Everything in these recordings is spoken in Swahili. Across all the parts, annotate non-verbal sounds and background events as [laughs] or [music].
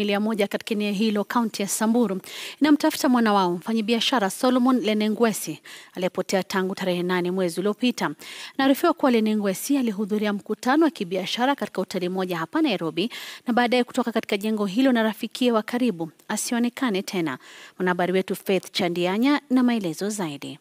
Familia moja katika eneo hilo kaunti ya Samburu inamtafuta mwana wao mfanyabiashara Solomon Lenengwesi aliyepotea tangu tarehe nane mwezi uliopita. Naarifiwa kuwa Lenengwesi alihudhuria mkutano wa kibiashara katika hoteli moja hapa Nairobi na baadaye kutoka katika jengo hilo na rafikie wa karibu asionekane tena. Mwanahabari wetu Faith Chandianya na maelezo zaidi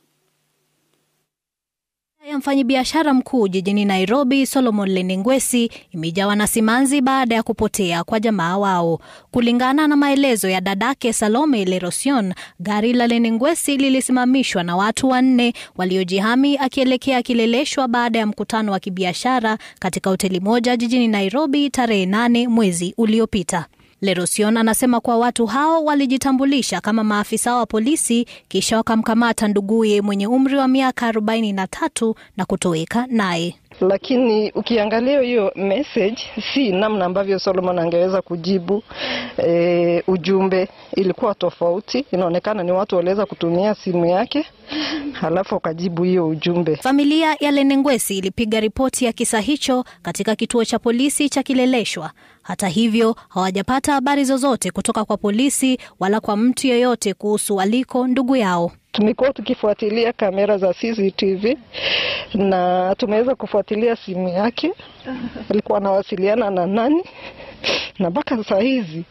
mfanyabiashara mkuu jijini Nairobi Solomon Leningwesi imejawa na simanzi baada ya kupotea kwa jamaa wao. Kulingana na maelezo ya dadake Salome Lerosion, gari la Leningwesi lilisimamishwa na watu wanne waliojihami akielekea Kileleshwa baada ya mkutano wa kibiashara katika hoteli moja jijini Nairobi tarehe nane mwezi uliopita. Lerosion anasema kuwa watu hao walijitambulisha kama maafisa wa polisi kisha wakamkamata nduguye mwenye umri wa miaka arobaini na tatu na kutoweka naye. Lakini ukiangalia hiyo message, si namna ambavyo Solomon angeweza kujibu e, ujumbe ilikuwa tofauti. Inaonekana ni watu waliweza kutumia simu yake [laughs] halafu wakajibu hiyo ujumbe. Familia ya Lenengwesi ilipiga ripoti ya kisa hicho katika kituo cha polisi cha Kileleshwa. Hata hivyo, hawajapata habari zozote kutoka kwa polisi wala kwa mtu yeyote kuhusu aliko ndugu yao. Tumekuwa tukifuatilia kamera za CCTV na tumeweza kufuatilia simu yake, [laughs] alikuwa anawasiliana na nani, na mpaka saa hizi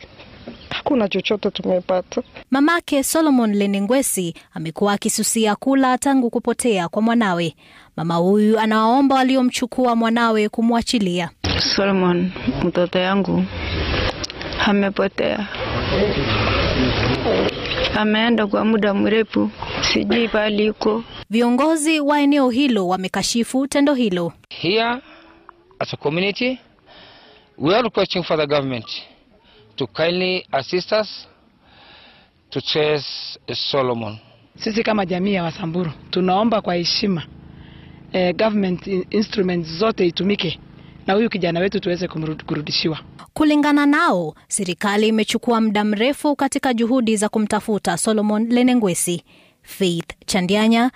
hakuna chochote tumepata. Mamake Solomon Lenengwesi amekuwa akisusia kula tangu kupotea kwa mwanawe. Mama huyu anawaomba waliomchukua mwanawe kumwachilia. Solomon, mtoto yangu amepotea, ameenda kwa muda mrefu, sijui pale iko. Viongozi wa eneo hilo wamekashifu tendo hilo. Here as a community we are requesting for the government to kindly assist us to chase Solomon. Sisi kama jamii ya Wasamburu tunaomba kwa heshima eh, government instruments zote itumike na huyu kijana wetu tuweze kumrudishiwa. Kulingana nao, serikali imechukua muda mrefu katika juhudi za kumtafuta Solomon Lenengwesi. Faith Chandianya